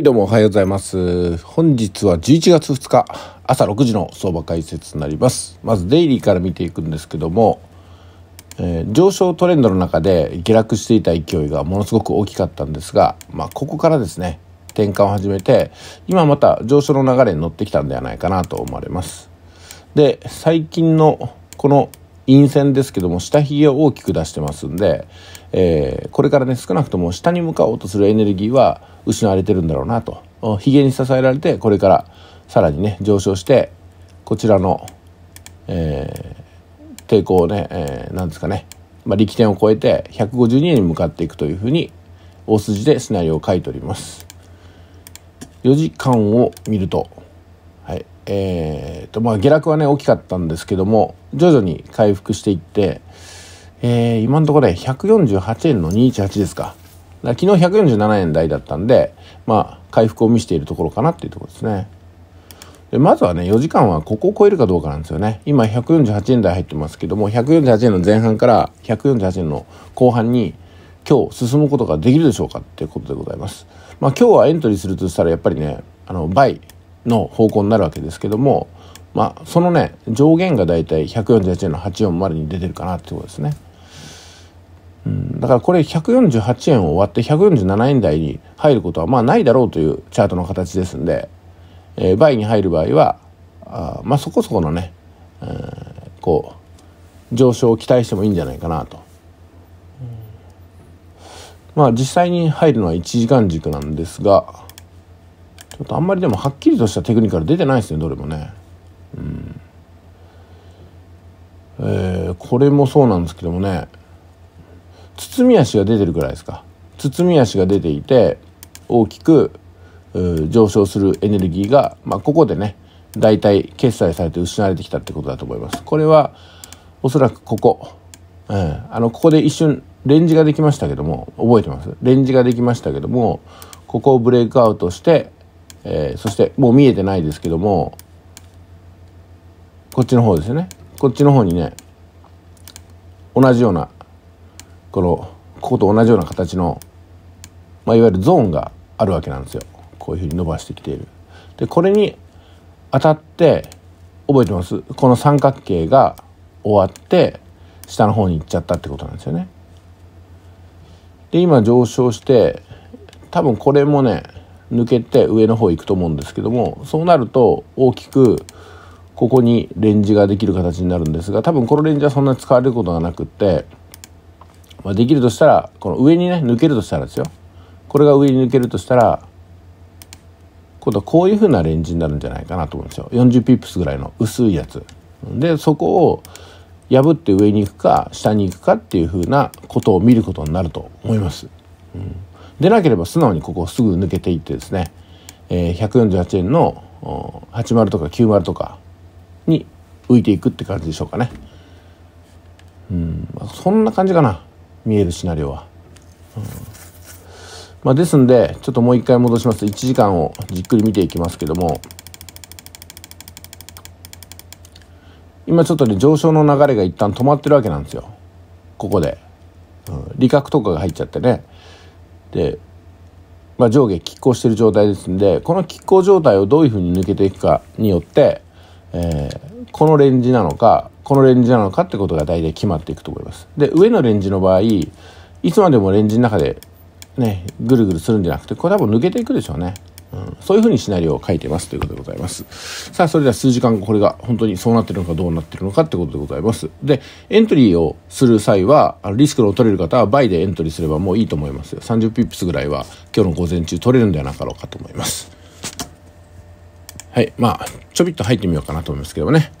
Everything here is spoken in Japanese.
どうもおはようございます。本日は11月2日朝6時の相場解説になります。まずデイリーから見ていくんですけども、えー、上昇トレンドの中で下落していた勢いがものすごく大きかったんですが、まあ、ここからですね、転換を始めて、今また上昇の流れに乗ってきたんではないかなと思われます。で、最近のこの陰線ですけども下髭を大きく出してますんで、えー、これからね少なくとも下に向かおうとするエネルギーは失われてるんだろうなとげに支えられてこれからさらにね上昇してこちらの、えー、抵抗をね、えー、ですかね、まあ、力点を超えて152円に向かっていくというふうに大筋でシナリオを書いております。4時間を見るとえーとまあ、下落はね大きかったんですけども徐々に回復していって、えー、今のところね148円の218ですか昨日147円台だったんで、まあ、回復を見せているところかなっていうところですねでまずはね4時間はここを超えるかどうかなんですよね今148円台入ってますけども148円の前半から148円の後半に今日進むことができるでしょうかっていうことでございますまあ今日はエントリーするとしたらやっぱりねあの倍の方向になるわけですけども、まあ、そのね上限が大体148円の84までに出てるかなってことですね。うん、だからこれ148円を割って147円台に入ることはまあないだろうというチャートの形ですんで、えー、倍に入る場合はあまあそこそこのね、えー、こう上昇を期待してもいいんじゃないかなと。まあ実際に入るのは1時間軸なんですが、ちょっとあんまりでもはっきりとしたテクニカル出てないですねどれもね。うんえー、これもそうなんですけどもね包み足が出てるぐらいですか包み足が出ていて大きく上昇するエネルギーが、まあ、ここでね大体決済されて失われてきたってことだと思います。これはおそらくここ、えー、あのここで一瞬レンジができましたけども覚えてますレンジができましたけどもここをブレイクアウトしてえー、そしてもう見えてないですけどもこっちの方ですよねこっちの方にね同じようなこのここと同じような形の、まあ、いわゆるゾーンがあるわけなんですよこういうふうに伸ばしてきている。でこれに当たって覚えてますこの三角形が終わって下の方に行っちゃったってことなんですよね。で今上昇して多分これもね抜けて上の方行くと思うんですけどもそうなると大きくここにレンジができる形になるんですが多分このレンジはそんなに使われることがなくって、まあ、できるとしたらこの上にね抜けるとしたらですよこれが上に抜けるとしたら今度はこういう風なレンジになるんじゃないかなと思うんですよ40ピップスぐらいの薄いやつ。でそこを破って上に行くか下に行くかっていう風なことを見ることになると思います。うんでなければ素直にここすぐ抜けていってですね、えー、148円の80とか90とかに浮いていくって感じでしょうかね。うん、そんな感じかな見えるシナリオは。うんまあ、ですんでちょっともう一回戻します1時間をじっくり見ていきますけども今ちょっとね上昇の流れが一旦止まってるわけなんですよここで、うん、利確とかが入っちゃってねで、まあ、上下拮抗している状態ですんでこの拮抗状態をどういうふうに抜けていくかによって、えー、このレンジなのかこのレンジなのかってことが大体決まっていくと思います。で上のレンジの場合いつまでもレンジの中でねぐるぐるするんじゃなくてこれ多分抜けていくでしょうね。そういうふうにシナリオを書いてますということでございます。さあ、それでは数時間後、これが本当にそうなってるのかどうなってるのかってことでございます。で、エントリーをする際は、あのリスクの取れる方は倍でエントリーすればもういいと思いますよ。30ピップスぐらいは今日の午前中取れるんではなかろうかと思います。はい、まあ、ちょびっと入ってみようかなと思いますけどね。